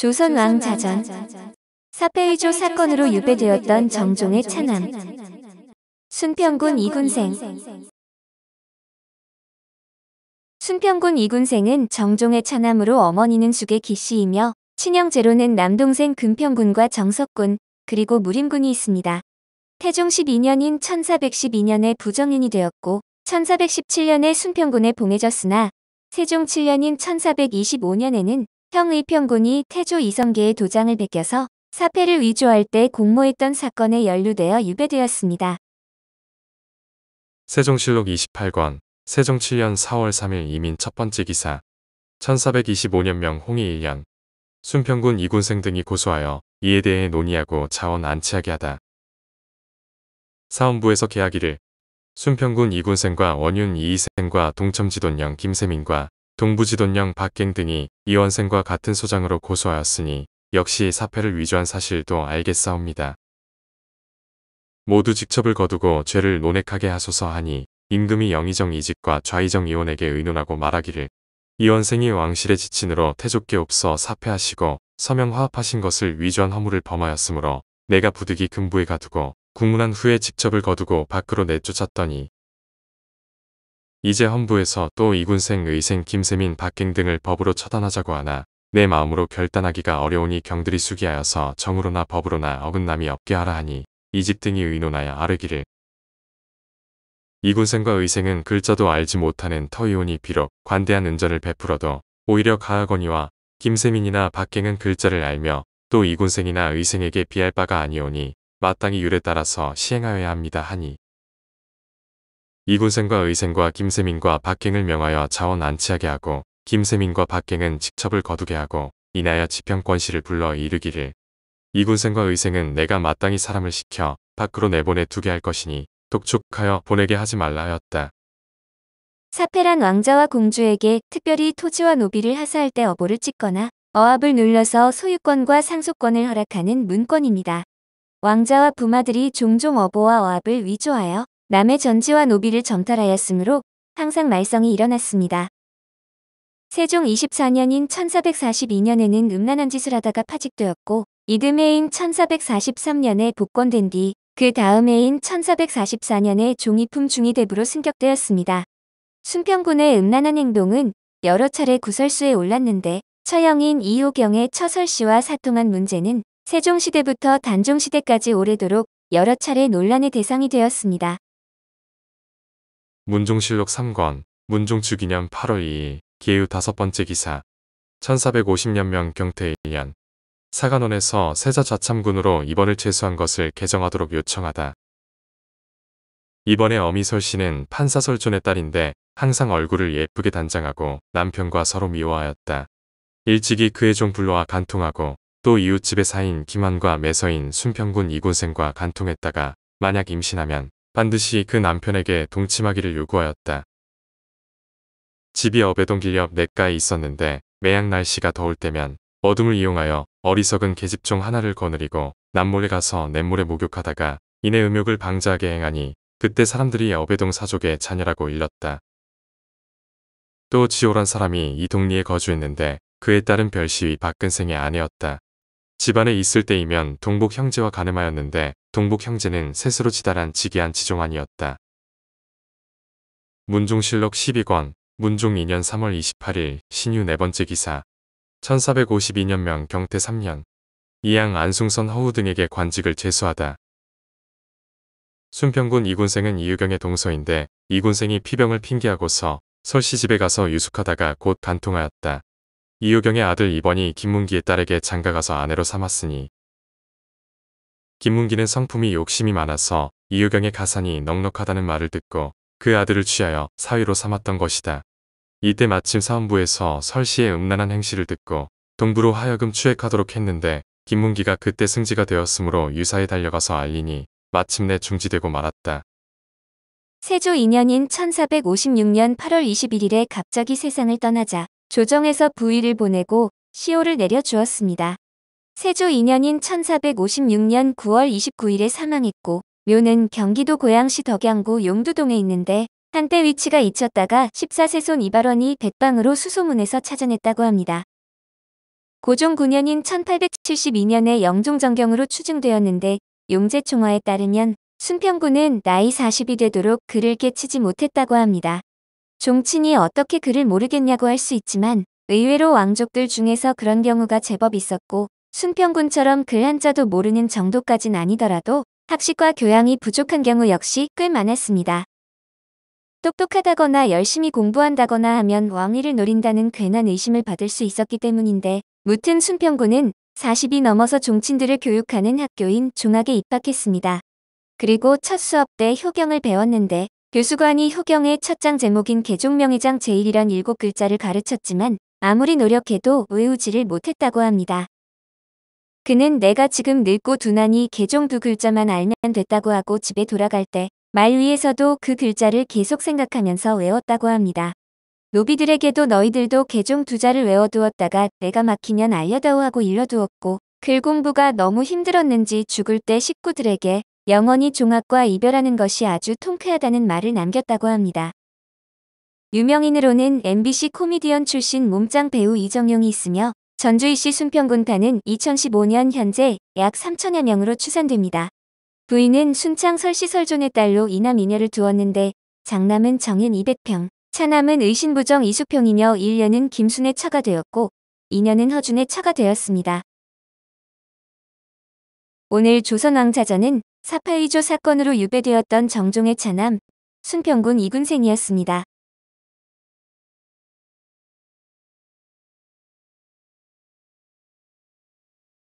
조선 왕 자전 사페의조 사건으로 유배되었던 정종의 차남 순평군 이군생 순평군 이군생은 정종의 차남으로 어머니는 숙의 기씨이며 친형제로는 남동생 금평군과 정석군 그리고 무림군이 있습니다. 태종 12년인 1412년에 부정인이 되었고 1417년에 순평군에 봉해졌으나 세종 7년인 1425년에는 형의평군이 태조 이성계의 도장을 베껴서 사패를 위조할 때 공모했던 사건에 연루되어 유배되었습니다. 세종실록 28권 세종 7년 4월 3일 이민 첫 번째 기사 1425년 명홍이 1년 순평군 이군생 등이 고소하여 이에 대해 논의하고 자원 안치하게 하다. 사원부에서 계약이를 순평군 이군생과 원윤 이이생과 동첨지돈령 김세민과 동부지돈령 박갱 등이 이원생과 같은 소장으로 고소하였으니 역시 사패를 위조한 사실도 알겠사옵니다. 모두 직첩을 거두고 죄를 논핵하게 하소서 하니 임금이 영의정 이직과 좌의정 이원에게 의논하고 말하기를 이원생이 왕실의 지친으로 태족계 없어 사패하시고 서명 화합하신 것을 위조한 허물을 범하였으므로 내가 부득이 금부에 가두고 국문한 후에 직첩을 거두고 밖으로 내쫓았더니 이제 헌부에서 또 이군생 의생 김세민 박갱 등을 법으로 처단하자고 하나 내 마음으로 결단하기가 어려우니 경들이 숙이하여서 정으로나 법으로나 어긋남이 없게 하라 하니 이집 등이 의논하여 아르기를 이군생과 의생은 글자도 알지 못하는 터이오니 비록 관대한 은전을 베풀어도 오히려 가하거니와 김세민이나 박갱은 글자를 알며 또 이군생이나 의생에게 비할 바가 아니오니 마땅히 율에 따라서 시행하여야 합니다 하니 이군생과 의생과 김세민과 박갱을 명하여 자원 안치하게 하고 김세민과 박갱은 직첩을 거두게 하고 이나여 지평권씨를 불러 이르기를 이군생과 의생은 내가 마땅히 사람을 시켜 밖으로 내보내 두게 할 것이니 독촉하여 보내게 하지 말라 하였다. 사페란 왕자와 공주에게 특별히 토지와 노비를 하사할 때 어보를 찍거나 어압을 눌러서 소유권과 상속권을 허락하는 문건입니다. 왕자와 부마들이 종종 어보와 어압을 위조하여 남의 전지와 노비를 점탈하였으므로 항상 말썽이 일어났습니다. 세종 24년인 1442년에는 음란한 짓을 하다가 파직되었고 이듬해인 1443년에 복권된 뒤 그 다음 해인 1444년에 종이품 중위대부로 승격되었습니다. 순평군의 음란한 행동은 여러 차례 구설수에 올랐는데 처형인 이호경의 처설씨와 사통한 문제는 세종시대부터 단종시대까지 오래도록 여러 차례 논란의 대상이 되었습니다. 문종실록 3권, 문종주기념 8월 2일, 기유 다섯 번째 기사, 1450년명 경태 1년, 사관원에서 세자 좌참군으로 입원을 제소한 것을 개정하도록 요청하다. 이번에 어미설 씨는 판사 설존의 딸인데 항상 얼굴을 예쁘게 단장하고 남편과 서로 미워하였다. 일찍이 그의 종 불러와 간통하고 또 이웃집의 사인 김환과 매서인 순평군 이군생과 간통했다가 만약 임신하면 반드시 그 남편에게 동침하기를 요구하였다. 집이 어배동길 옆 냇가에 있었는데 매양 날씨가 더울 때면 어둠을 이용하여 어리석은 계집종 하나를 거느리고 남몰래 가서 냇물에 목욕하다가 이내 음욕을 방자하게 행하니 그때 사람들이 어배동 사족의 자녀라고 일렀다. 또 지오란 사람이 이 동리에 거주했는데 그에 따른 별시위 박근생의 아내였다. 집안에 있을 때이면 동복 형제와 가늠하였는데 동북 형제는 셋으로 지달한지위한 지종환이었다. 문종실록 12권 문종 2년 3월 28일 신유 네 번째 기사 1452년명 경태 3년 이양 안승선 허우 등에게 관직을 제수하다. 순평군 이군생은 이유경의 동서인데 이군생이 피병을 핑계하고서 설씨 집에 가서 유숙하다가 곧 간통하였다. 이유경의 아들 이번이 김문기의 딸에게 장가가서 아내로 삼았으니 김문기는 성품이 욕심이 많아서 이유경의 가산이 넉넉하다는 말을 듣고 그 아들을 취하여 사위로 삼았던 것이다. 이때 마침 사원부에서 설씨의 음란한 행실을 듣고 동부로 하여금 추액하도록 했는데 김문기가 그때 승지가 되었으므로 유사에 달려가서 알리니 마침내 중지되고 말았다. 세조 2년인 1456년 8월 21일에 갑자기 세상을 떠나자 조정에서 부위를 보내고 시호를 내려 주었습니다. 세조 2년인 1456년 9월 29일에 사망했고 묘는 경기도 고양시 덕양구 용두동에 있는데 한때 위치가 잊혔다가 14세손 이발원이 백방으로 수소문에서 찾아냈다고 합니다. 고종 9년인 1872년에 영종전경으로 추증되었는데 용제총화에 따르면 순평군은 나이 40이 되도록 글을 깨치지 못했다고 합니다. 종친이 어떻게 글을 모르겠냐고 할 수 있지만 의외로 왕족들 중에서 그런 경우가 제법 있었고 순평군처럼 글 한자도 모르는 정도까진 아니더라도 학식과 교양이 부족한 경우 역시 꽤 많았습니다. 똑똑하다거나 열심히 공부한다거나 하면 왕위를 노린다는 괜한 의심을 받을 수 있었기 때문인데 무튼 순평군은 40이 넘어서 종친들을 교육하는 학교인 중학에 입학했습니다. 그리고 첫 수업 때 효경을 배웠는데 교수관이 효경의 첫 장 제목인 개종명의장 제1이란 7 글자를 가르쳤지만 아무리 노력해도 외우지를 못했다고 합니다. 그는 내가 지금 늙고 둔하니 개종 두 글자만 알면 됐다고 하고 집에 돌아갈 때 말 위에서도 그 글자를 계속 생각하면서 외웠다고 합니다. 노비들에게도 너희들도 개종 두자를 외워두었다가 내가 막히면 알려다오 하고 일러두었고 글 공부가 너무 힘들었는지 죽을 때 식구들에게 영원히 종합과 이별하는 것이 아주 통쾌하다는 말을 남겼다고 합니다. 유명인으로는 MBC 코미디언 출신 몸짱 배우 이정용이 있으며 전주이씨 순평군단은 2015년 현재 약 3천여 명으로 추산됩니다. 부인은 순창 설시설존의 딸로 이남 이녀를 두었는데 장남은 정인 200평, 차남은 의신부정 이수평이며 1년은 김순의 차가 되었고 2년은 허준의 차가 되었습니다. 오늘 조선왕자전은 사파의조 사건으로 유배되었던 정종의 차남 순평군 이군생이었습니다.